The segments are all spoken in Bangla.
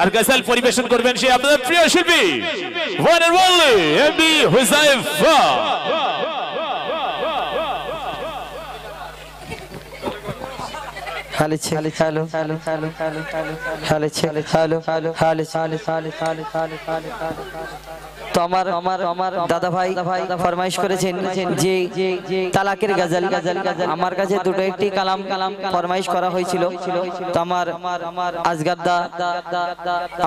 আর গজল পরিবেশন করবেন সে আপনাদের প্রিয় শিল্পী one and only MD Huzaifa hello hello hello hello তো আমার আমার আমার দাদা ভাই ফরমাইশ করেছেন যে তালাকের গাজাল গাজাল গাজাল আমার কাছে দুটো একটি কালাম কালাম ফরমাইশ করা হয়েছিল তো আমার আজগার দা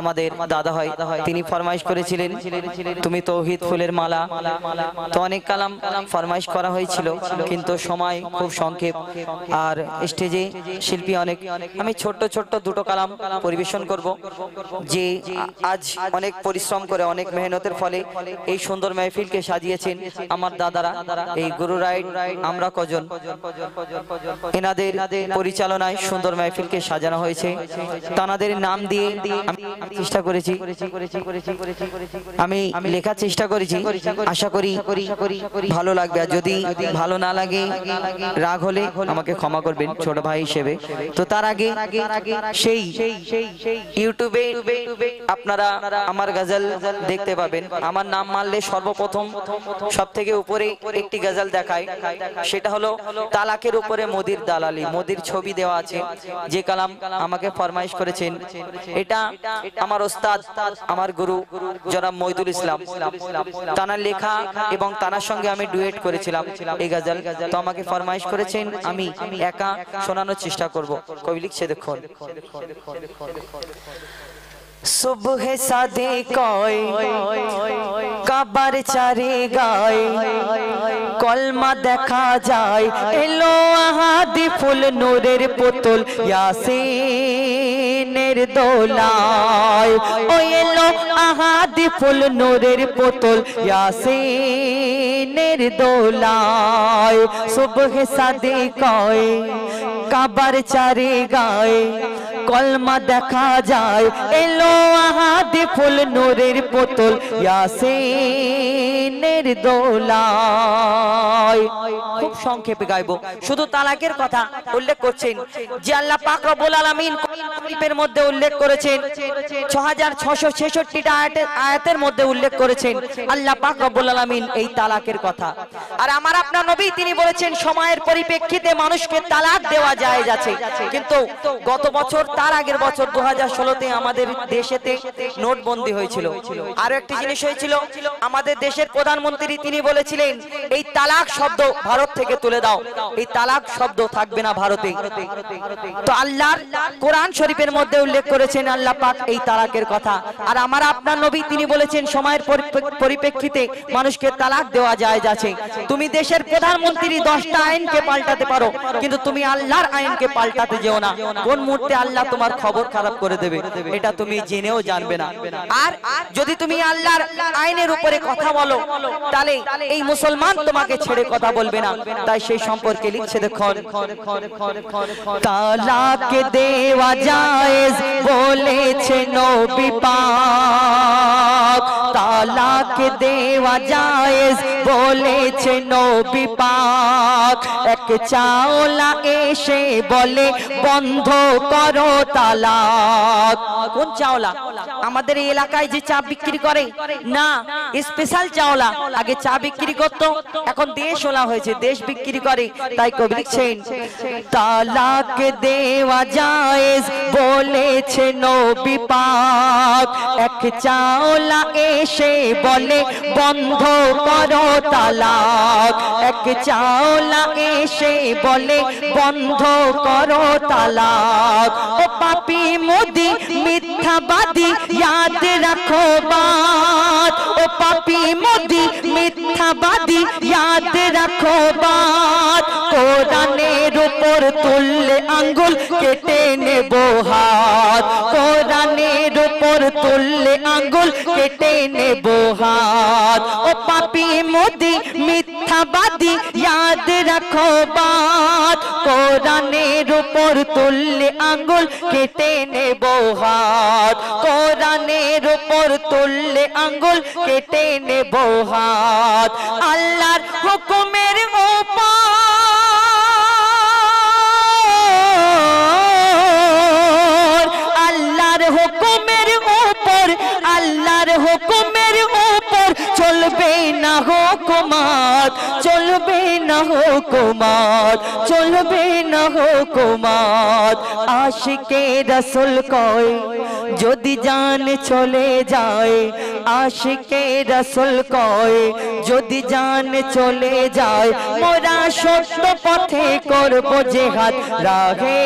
আমাদের দাদা হয় তিনি ফরমাইশ করেছিলেন তুমি তৌহিদ ফুলের মালা তো অনেক কালাম ফরমাইশ করা হয়েছিল কিন্তু সময় খুব সংক্ষেপ আর স্টেজে শিল্পী অনেক আমি ছোট্ট ছোট্ট দুটো কালাম পরিবেশন করব যে আজ অনেক পরিশ্রম করে অনেক মেহনতের ফলে ফলে এই সুন্দর মেহফিলকে সাজিয়েছেন আমার দাদারা এই গুরু রাইড আমরা কজন এনাদের পরিচালনায় সুন্দর মেহফিলকে সাজানো হয়েছে তানাদের নাম দিয়ে আমি চেষ্টা করেছি আমি লেখার চেষ্টা করেছি আশা করি ভালো লাগবে যদি ভালো না লাগে রাগ হলে আমাকে ক্ষমা করবেন ছোট ভাই হিসেবে তো তার আগে সেই ইউটিউবে আপনারা আমার গাজল দেখতে পাবেন আমার নাম মানলে সর্বপ্রথম সব থেকে উপরে একটি গাজাল দেখায় সেটা হলো তালাকের উপরে মোদির দালালি মোদির ছবি দেওয়া আছে যে কালাম আমাকে ফরমাইশ করেছেন এটা আমার ওস্তাদ আমার গুরু জনাব মইদুল ইসলাম তানার লেখা এবং তানার সঙ্গে আমি ডুয়েট করেছিলাম এই গাজাল তো আমাকে ফরমাইশ করেছেন আমি একা শোনানোর চেষ্টা করব কবি লিখছে দেখুন সুবহে সাদে কয় কাবার চারে গায় কলমা দেখা যায় এলো আহাদি ফুল নূরের পুতুল ইয়াসিনের দোলায় ও এলো আহাদি ফুল নূরের পুতুল ইয়াসিনের দোলায় সুবহে সাদে কয় কাবার চারে গায় কলমা দেখা যায় এলো আহাদি ফুল নোরের পোতল ইয়াসিনের দোলায় খুব সংক্ষেপে গাইব শুধু তালাকের কথা উল্লেখ করছেন যে আল্লাহ পাক রব্বুল আলামিন শরীফের মধ্যে উল্লেখ করেছেন 6666টা আয়াতের আয়াতের মধ্যে উল্লেখ করেছেন আল্লাহ পাক রব্বুল আলামিন এই তালাকের কথা আর আমার আপনার নবী তিনি বলেছেন সময়ের পরিপ্রেক্ষিতে মানুষকে তালাক দেওয়া যায় যাচ্ছে কিন্তু গত বছর তার আগের বছর 2016 তে আমাদের দেশেতে নোটবন্দি হয়েছিল আর একটি জিনিস হয়েছিল আমাদের দেশের প্রধানমন্ত্রী তিনি বলেছিলেন এই তালাক শব্দ ভারত থেকে তুলে দাও এই তালাক শব্দ থাকবে না ভারতে তো আল্লাহর কোরআন শরীফের মধ্যে উল্লেখ করেছেন আল্লাহ পাক এই তালাকের কথা আর আমার আপনার নবী তিনি বলেছেন সময়ের পরিপ্রেক্ষিতে মানুষকে তালাক দেওয়া যায় যাচ্ছে তুমি দেশের প্রধানমন্ত্রী দশটা আইনকে পাল্টাতে পারো কিন্তু তুমি আল্লাহর আইনকে পাল্টাতে যেও না কোন মুহূর্তে আল্লাহ তোমার খবর খারাপ করে দেবে এটা তুমি জেনেও জানবে না আর যদি তুমি আল্লাহর আইনের উপরে কথা বলো তাহলে এই মুসলমান তোমাকে ছেড়ে কথা বলবে না তাই সেই সম্পর্কে লিখছে দেখুন তালাকে দেওয়া যায় বলেছে নবী পাক তালাকে দেওয়া যায় বলেছে নবী পাক এক চাওলা এসে বলে বন্ধ করো তালাক কোন চাওলা আমাদের এলাকায় যে চা বিক্রি করে না স্পেশাল চাওলা আগে চা বিক্রি করত এখন দেশ ওলা হয়েছে দেশ বিক্রি করে তাই কবি লিখছেন তালাক দেওয়া যায় বলেছে নবী পাক এক চাওলা এসে বলে বন্ধ করো তালাক এক চাওলা এসে বলে বন্ধ করো তালাক ও পাপি মোদি মিথ্যাবাদী ইয়াদ রাখো বাদ ও পাপি মোদি মিথ্যাবাদী ইয়াদ রাখো বাদ কোরআনের উপর তুললে আঙ্গুল কেটে নেব হাত কোরআনের উপর তুললে আঙ্গুল কেটে নেব হাত ও পাপি মোদি মিথ্যাবাদী ইয়াদ রাখো বাত কোরআনের উপর তুললে আঙ্গুল কেটে নেব হাত কোরআনের উপর তুললে আঙ্গুল কেটে নেব হাত আল্লাহর হুকুমে চলবে না কুমার চলবে না কুমার চলবে না কুমার আশিকে রসুল কয় যদি জান চলে যায় আশিকে রসুল কয় যদি জান চলে যায় মোরা সত্য পথে করব জেহাদ রাহে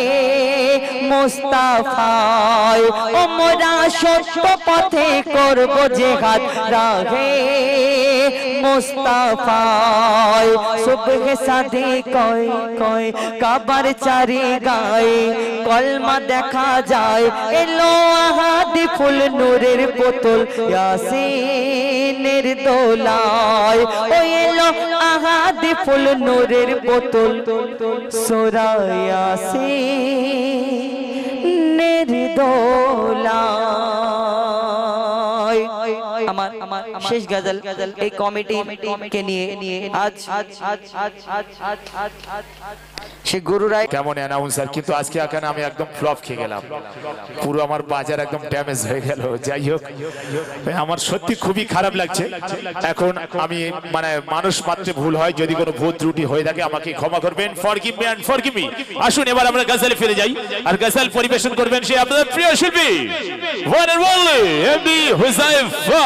মোস্তাফায় ও মোরা সত্য পথে করব জেহাদ রাহে মোস্তাফায় সুবহ সাদি কই কই কাবার চারি গায়ে কলমা দেখা যায় এলো আহাদি ফুল নূরের পুতুল ইয়াসিনের দোলায় ও এলো আহাদি ফুল নূরের পুতুল সুরা ইয়াসিন দোলায় শেষ গজল এই কমিটি কে নিয়ে আজ সে গুরু রায় কেমন অ্যানাউন্সার কিন্তু আজকে এখানে আমি একদম ফ্লপ খেয়ে গেলাম পুরো আমার বাজার একদম ড্যামেজ হয়ে গেল যাই হোক আমার সত্যি খুবই খারাপ লাগছে এখন আমি মানে মানুষ মাত্রে ভুল হয় যদি কোনো ভুল ত্রুটি হয়ে থাকে আমাকে ক্ষমা করবেন forgive me and forgive me আসুন এবার আমরা গজলে ফিরে যাই আর গজল পরিবেশন করবেন সে আপনাদের প্রিয় শিল্পী one and only MD Husaifa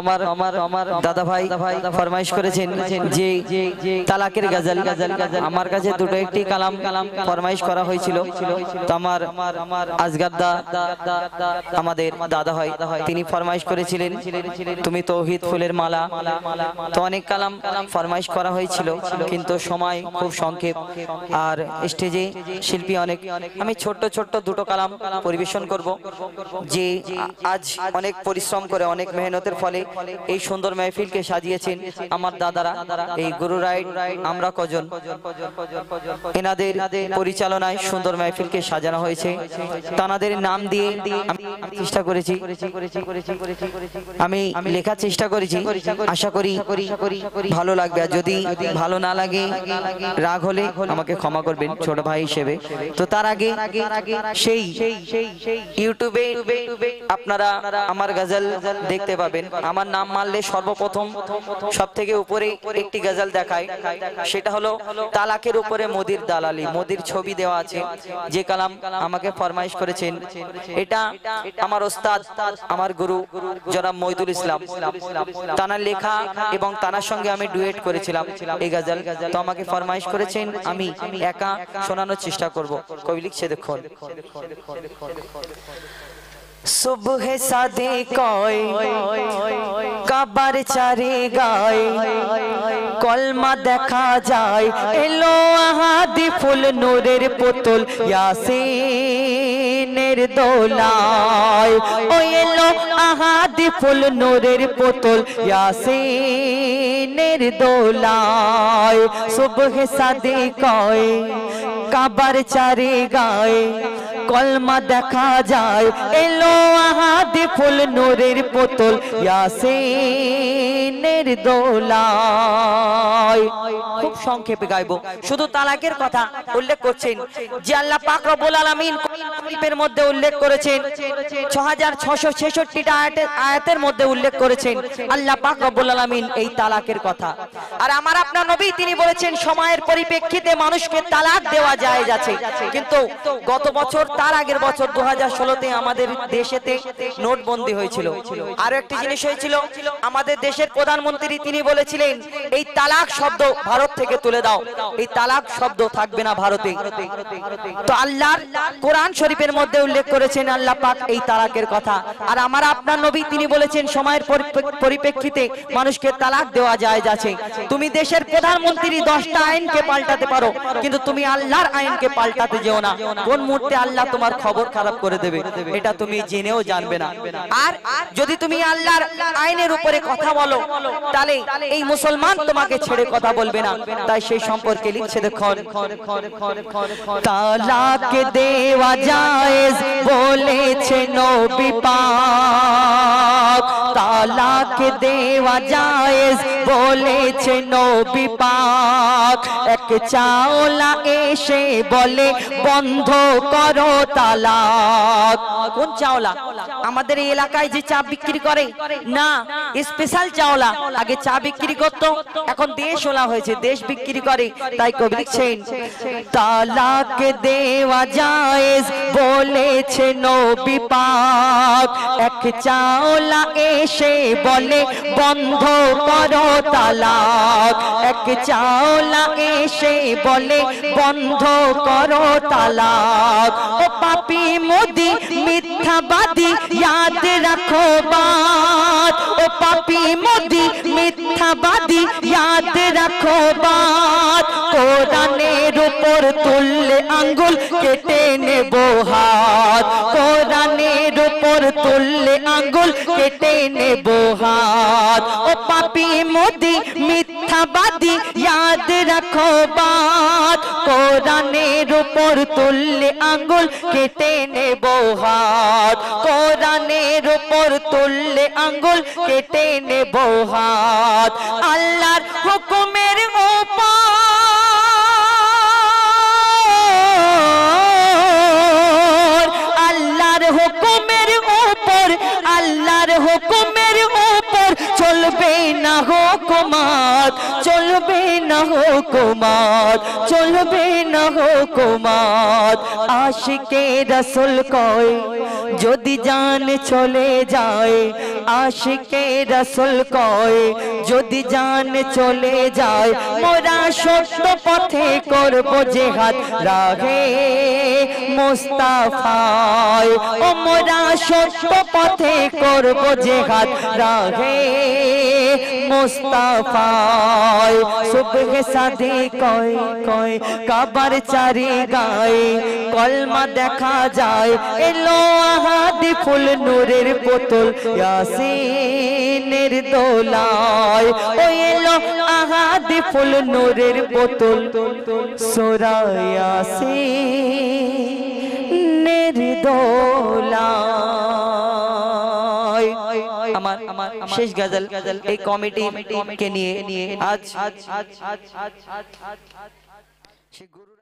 আমার আমার আমার দাদা ভাই ফরমাইশ করেছেন যে তালাকের গাজাল গাজাল গাজাল আমার কাছে দুটো একটি কালাম কালাম ফরমাইশ করা হয়েছিল আমার আমার আজগার দা আমাদের দাদা হয় তিনি ফরমাইশ করেছিলেন তুমি তৌহিদ ফুলের মালা তো অনেক কালাম ফরমাইশ করা হয়েছিল কিন্তু সময় খুব সংক্ষেপ আর স্টেজে শিল্পী অনেক আমি ছোট্ট ছোট্ট দুটো কালাম পরিবেশন করব যে আজ অনেক পরিশ্রম করে অনেক মেহনতের ফলে এই সুন্দর মেহফিলকে সাজিয়েছেন আমার দাদারা এই গুরু রায় আমরা কজন এনাদের পরিচালনায় সুন্দর মেহফিলকে সাজানো হয়েছে তানাদের নাম দিয়ে চেষ্টা করেছি আমি লেখার চেষ্টা করেছি আশা করি ভালো লাগবে যদি ভালো না লাগে রাগ হলে আমাকে ক্ষমা করবেন ছোট ভাই হিসেবে তো তার আগে সেই ইউটিউবে আপনারা আমার গাজল দেখতে পাবেন আমার নাম মানলে সর্বপ্রথম সব থেকে উপরে একটি গাজাল দেখায় সেটা হলো তালাকের উপরে মোদির দালালি মোদির ছবি দেওয়া আছে যে কালাম আমাকে ফরমাইশ করেছেন এটা আমার ওস্তাদ আমার গুরু জনাব মইদুল ইসলাম তানার লেখা এবং তানার সঙ্গে আমি ডুয়েট করেছিলাম এই গাজাল তো আমাকে ফরমাইশ করেছেন আমি একা শোনানোর চেষ্টা করব কবি লিখছে দেখুন সুবহে সাদে কয় কাবার চারে গায় কলমা দেখা যায় এলো আহাদি ফুল নূরের পুতুল ইয়াসিনের দোলায় ও এলো আহাদি ফুল নূরের পুতুল ইয়াসিনের দোলায় সুবহে সাদে কয় কাবার চারে গায়ে কলমা দেখা যায় এলো আহাদি ফুল নূরের পোতল ইয়াসিনের দোলায় খুব সংক্ষেপে গাইবো শুধু তালাকের কথা উল্লেখ করছেন যে আল্লাহ পাক রব্বুল আলামিন কোরআনের মধ্যে উল্লেখ করেছেন আয়াতের আয়াতের মধ্যে উল্লেখ করেছেন আল্লাহ পাক রব্বুল আলামিন এই তালাকের কথা আর আমার আপনার নবী তিনি বলেছেন সময়ের পরিপ্রেক্ষিতে মানুষকে তালাক দেওয়া যায় জায়েজ আছে কিন্তু গত বছর তার আগের বছর দু হাজার ষোলোতে আমাদের দেশেতে নোটবন্দি হয়েছিল আরো একটি জিনিস হয়েছিল আমাদের দেশের প্রধানমন্ত্রী তিনি বলেছিলেন এই তালাক শব্দ ভারত থেকে তুলে দাও এই তালাক শব্দ থাকবে না ভারতে তো আল্লাহর কোরআন শরীফের মধ্যে উল্লেখ করেছেন আল্লাহ পাক এই তালাকের কথা আর আমার আপনার নবী তিনি বলেছেন সময়ের পরিপ্রেক্ষিতে মানুষকে তালাক দেওয়া যায় যাচ্ছে তুমি দেশের প্রধানমন্ত্রী দশটা আইনকে পাল্টাতে পারো কিন্তু তুমি আল্লাহ আল্লাহর আইনকে পাল্টাতে যেও না কোন মুহূর্তে আল্লাহ তোমার খবর খারাপ করে দেবে এটা তুমি জেনেও জানবে না আর যদি তুমি আল্লাহর আইনের উপরে কথা বলো তাহলে এই মুসলমান তোমাকে ছেড়ে কথা বলবে না তাই সেই সম্পর্কে লিখছে দেখুন তালাককে দেওয়া জায়েজ বলেছে নবী পাক তালাককে দেওয়া জায়েজ বলেছে নবী পাক এক চাওলা এসে বলে বন্ধ করো তালাক কোন চাওলা আমাদের এলাকায় যে চা বিক্রি করে না স্পেশাল চাওলা আগে চা বিক্রি এখন দেশ ওলা হয়েছে দেশ বিক্রি করে তাই কবি লিখছেন তালাক দেওয়া যায় বলেছে এক চাওলা এসে বলে বন্ধ করো তালাক এক চাওলা এসে বলে বন্ধ করো তালাক ও পাপি মোদি মিথ্যাবাদী ইয়াদ রাখো বাত ও পাপি মোদি মিথ্যাবাদী ইয়াদ রাখো বাত কোরআনের উপর তুললে আঙ্গুল কেটে নেবো হাত কোরআনের তুললে আঙ্গুল কেটে নেব হাত ও পাপি মোদি মিথ্যাবাদী ইয়াদ রাখো বাত কোরআনের উপর তুললে আঙ্গুল কেটে নেব হাত কোরআনের উপর তুললে আঙ্গুল কেটে নেব হাত আল্লাহর হুকুমের উপায় হুকুমে তার হুকুমের উপর চলবে না হুকুমাত চলবে না হুকুমাত চলবে না হুকুমাত আশিকে রসুল কয় যদি জান চলে যায় আশিকে রসুল কয় যদি জান চলে যায় মোরা সত্য পথে করব হাত রাহে মোস্তাফায় ওমরা সত্য পথে করব হাত রাগে মোস্তাফায় সুবহে সাধে কয় কয় কাবার চারি গায়ে কলমা দেখা যায় এলো আহাদি ফুল নূরের পুতুল ইয়াসিন দিনের দোলায় ও এলো আহাদি ফুল নোরের বোতল সোরায়াসি আমার আমার শেষ গজল এই কমিটি কে নিয়ে আজ আজ আজ আজ আজ আজ আজ